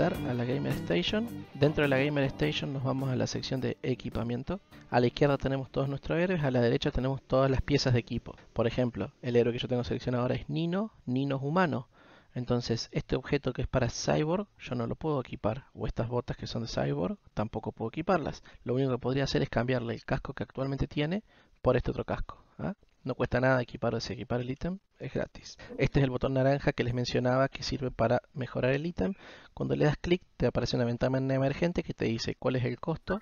a la Gamer Station. Dentro de la Gamer Station nos vamos a la sección de equipamiento. A la izquierda tenemos todos nuestros héroes, a la derecha tenemos todas las piezas de equipo. Por ejemplo, el héroe que yo tengo seleccionado ahora es Nino, Nino humano. Entonces este objeto que es para Cyborg yo no lo puedo equipar, o estas botas que son de Cyborg tampoco puedo equiparlas. Lo único que podría hacer es cambiarle el casco que actualmente tiene por este otro casco. ¿ah? No cuesta nada equipar o desequipar el ítem, es gratis. Este es el botón naranja que les mencionaba que sirve para mejorar el ítem. Cuando le das clic te aparece una ventana emergente que te dice cuál es el costo.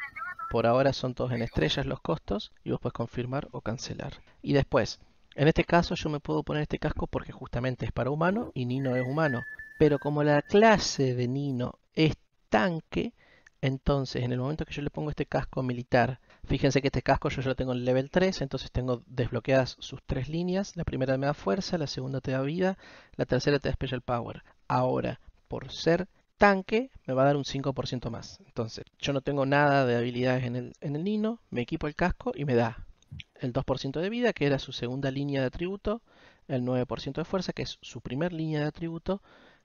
Por ahora son todos en estrellas los costos y vos puedes confirmar o cancelar. Y después, en este caso yo me puedo poner este casco porque justamente es para humano y Nino es humano. Pero como la clase de Nino es tanque, entonces en el momento que yo le pongo este casco militar Fíjense que este casco yo ya lo tengo en level 3, entonces tengo desbloqueadas sus tres líneas. La primera me da fuerza, la segunda te da vida, la tercera te da special power. Ahora, por ser tanque, me va a dar un 5% más. Entonces, yo no tengo nada de habilidades en el, en el Nino, me equipo el casco y me da el 2% de vida, que era su segunda línea de atributo, el 9% de fuerza, que es su primer línea de atributo,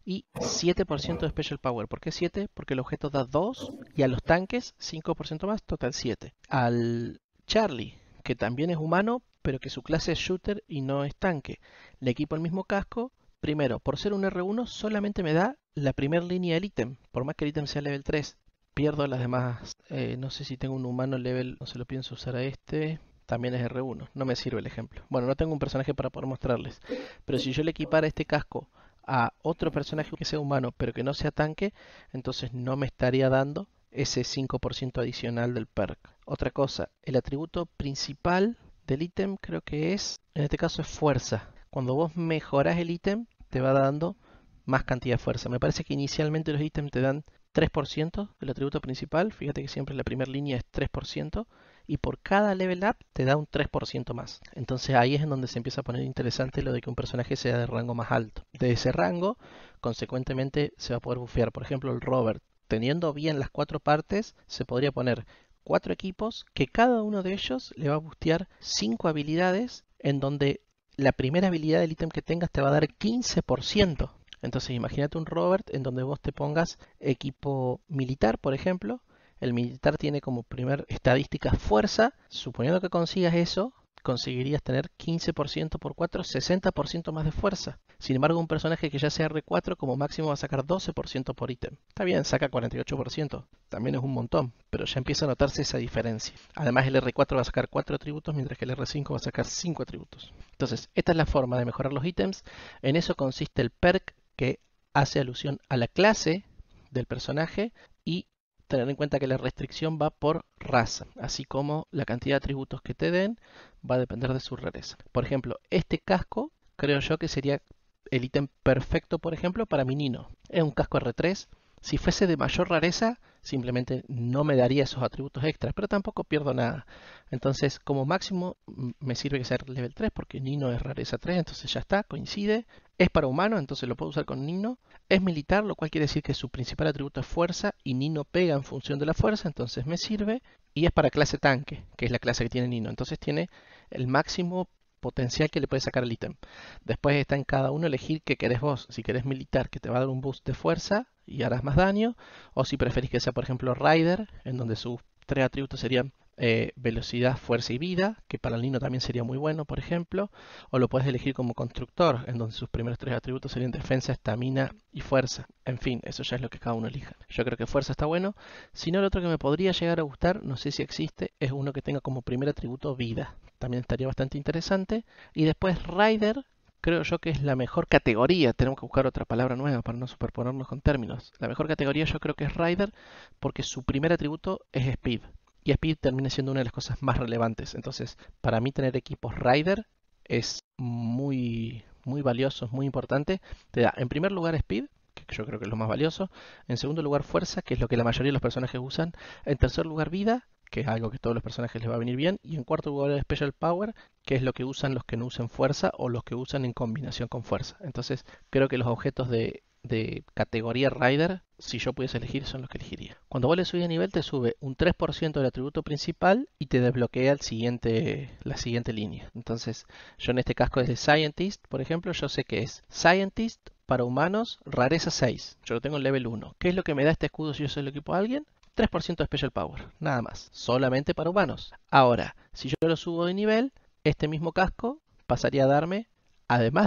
y 7% de Special Power. ¿Por qué 7? Porque el objeto da 2 y a los tanques 5% más, total 7. Al Charlie, que también es humano, pero que su clase es shooter y no es tanque, le equipo el mismo casco. Primero, por ser un R1 solamente me da la primera línea del ítem, por más que el ítem sea level 3. Pierdo las demás, eh, no sé si tengo un humano level, no se lo pienso usar a este también es R1. No me sirve el ejemplo. Bueno, no tengo un personaje para poder mostrarles. Pero si yo le equipara este casco a otro personaje que sea humano pero que no sea tanque, entonces no me estaría dando ese 5% adicional del perk. Otra cosa, el atributo principal del ítem creo que es, en este caso es fuerza. Cuando vos mejoras el ítem te va dando más cantidad de fuerza. Me parece que inicialmente los ítems te dan 3% del atributo principal, fíjate que siempre la primera línea es 3%, y por cada level up te da un 3% más. Entonces ahí es en donde se empieza a poner interesante lo de que un personaje sea de rango más alto. De ese rango, consecuentemente, se va a poder bufear. Por ejemplo, el Robert, teniendo bien las cuatro partes, se podría poner cuatro equipos que cada uno de ellos le va a bustear cinco habilidades en donde la primera habilidad del ítem que tengas te va a dar 15%. Entonces imagínate un Robert en donde vos te pongas equipo militar, por ejemplo, el militar tiene como primer estadística fuerza. Suponiendo que consigas eso, conseguirías tener 15% por 4, 60% más de fuerza. Sin embargo, un personaje que ya sea R4 como máximo va a sacar 12% por ítem. Está bien, saca 48%, también es un montón, pero ya empieza a notarse esa diferencia. Además, el R4 va a sacar 4 atributos, mientras que el R5 va a sacar 5 atributos. Entonces, esta es la forma de mejorar los ítems. En eso consiste el perk que hace alusión a la clase del personaje y tener en cuenta que la restricción va por raza, así como la cantidad de atributos que te den va a depender de su rareza. Por ejemplo, este casco creo yo que sería el ítem perfecto, por ejemplo, para mi Nino. Es un casco R3. Si fuese de mayor rareza, simplemente no me daría esos atributos extras, pero tampoco pierdo nada. Entonces, como máximo, me sirve que sea level 3 porque Nino es rareza 3, entonces ya está, coincide. Es para humano, entonces lo puedo usar con Nino. Es militar, lo cual quiere decir que su principal atributo es fuerza y Nino pega en función de la fuerza, entonces me sirve. Y es para clase tanque, que es la clase que tiene Nino. Entonces tiene el máximo potencial que le puede sacar el ítem. Después está en cada uno elegir qué querés vos. Si querés militar, que te va a dar un boost de fuerza y harás más daño. O si preferís que sea, por ejemplo, Rider, en donde sus tres atributos serían eh, velocidad, fuerza y vida, que para el Nino también sería muy bueno, por ejemplo. O lo puedes elegir como constructor, en donde sus primeros tres atributos serían defensa, estamina y fuerza. En fin, eso ya es lo que cada uno elija. Yo creo que fuerza está bueno. Si no, el otro que me podría llegar a gustar, no sé si existe, es uno que tenga como primer atributo vida también estaría bastante interesante. Y después Rider, creo yo que es la mejor categoría, tenemos que buscar otra palabra nueva para no superponernos con términos. La mejor categoría yo creo que es Rider porque su primer atributo es Speed. Y Speed termina siendo una de las cosas más relevantes. Entonces, para mí tener equipos Rider es muy, muy valioso, es muy importante. Te da, en primer lugar, Speed, que yo creo que es lo más valioso. En segundo lugar, fuerza, que es lo que la mayoría de los personajes usan. En tercer lugar, vida que es algo que a todos los personajes les va a venir bien. Y en cuarto lugar el Special Power, que es lo que usan los que no usan fuerza o los que usan en combinación con fuerza. Entonces creo que los objetos de, categoría Rider, si yo pudiese elegir, son los que elegiría. Cuando vos le subís de nivel te sube un 3% del atributo principal y te desbloquea siguiente, la siguiente línea. Entonces yo en este casco es de Scientist, por ejemplo, yo sé que es Scientist para humanos, rareza 6. Yo lo tengo en level 1. ¿Qué es lo que me da este escudo si yo soy el equipo a alguien? 3% de Special Power, nada más, solamente para humanos. Ahora, si yo lo subo de nivel, este mismo casco pasaría a darme, además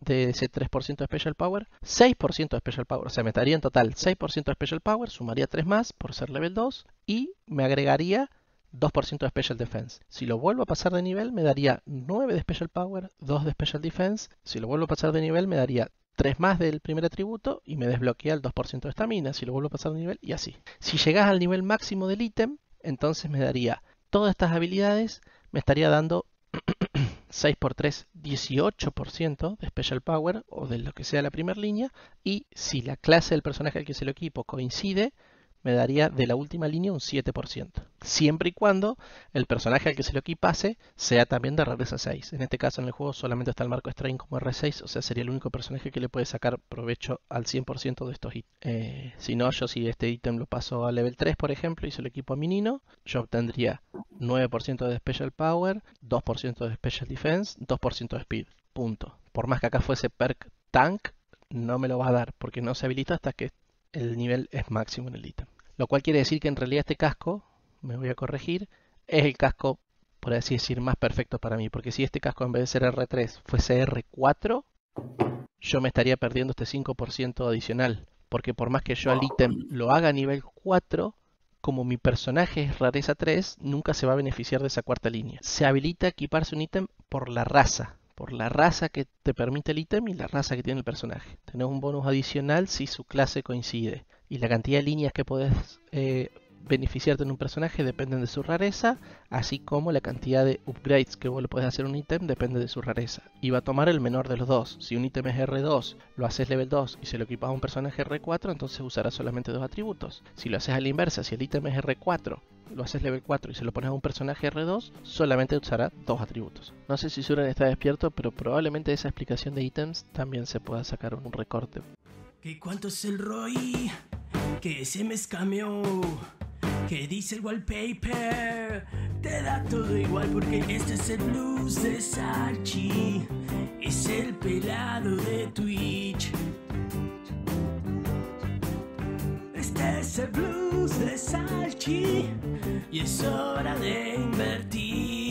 de ese 3% de Special Power, 6% de Special Power. O sea, me daría en total 6% de Special Power, sumaría 3 más por ser level 2 y me agregaría 2% de Special Defense. Si lo vuelvo a pasar de nivel, me daría 9 de Special Power, 2 de Special Defense. Si lo vuelvo a pasar de nivel, me daría 3 más del primer atributo y me desbloquea el 2% de estamina, si lo vuelvo a pasar de nivel y así. Si llegas al nivel máximo del ítem, entonces me daría todas estas habilidades, me estaría dando 6 x 3, 18% de Special Power o de lo que sea la primera línea. Y si la clase del personaje al que se lo equipo coincide, me daría de la última línea un 7%. Siempre y cuando el personaje al que se lo equipase sea también de a 6. En este caso en el juego solamente está el marco Strain como R6, o sea, sería el único personaje que le puede sacar provecho al 100% de estos ítems. Eh, si no, yo si este ítem lo paso a level 3, por ejemplo, y se lo equipo a mi yo obtendría 9% de Special Power, 2% de Special Defense, 2% de Speed. Punto. Por más que acá fuese perk tank, no me lo va a dar, porque no se habilita hasta que el nivel es máximo en el ítem. Lo cual quiere decir que en realidad este casco, me voy a corregir, es el casco, por así decir, más perfecto para mí. Porque si este casco en vez de ser R3 fuese R4, yo me estaría perdiendo este 5% adicional. Porque por más que yo al ítem lo haga a nivel 4, como mi personaje es rareza 3, nunca se va a beneficiar de esa cuarta línea. Se habilita equiparse un ítem por la raza por la raza que te permite el ítem y la raza que tiene el personaje. Tenés un bonus adicional si su clase coincide. Y la cantidad de líneas que podés eh, beneficiarte en un personaje dependen de su rareza, así como la cantidad de upgrades que vos le podés hacer a un ítem depende de su rareza. Y va a tomar el menor de los dos. Si un ítem es R2, lo haces level 2 y se lo equipas a un personaje R4, entonces usará solamente dos atributos. Si lo haces a la inversa, si el ítem es R4 lo haces level 4 y se lo pones a un personaje R2, solamente usará dos atributos. No sé si Suren está despierto, pero probablemente esa explicación de ítems también se pueda sacar un recorte. ¿Qué cuánto es el ROI? Que se me escameó. Que dice el wallpaper. Te da todo igual porque este es el blues de Sachi. Es el pelado de Twitch. Este es el blues de Salchi y es hora de invertir.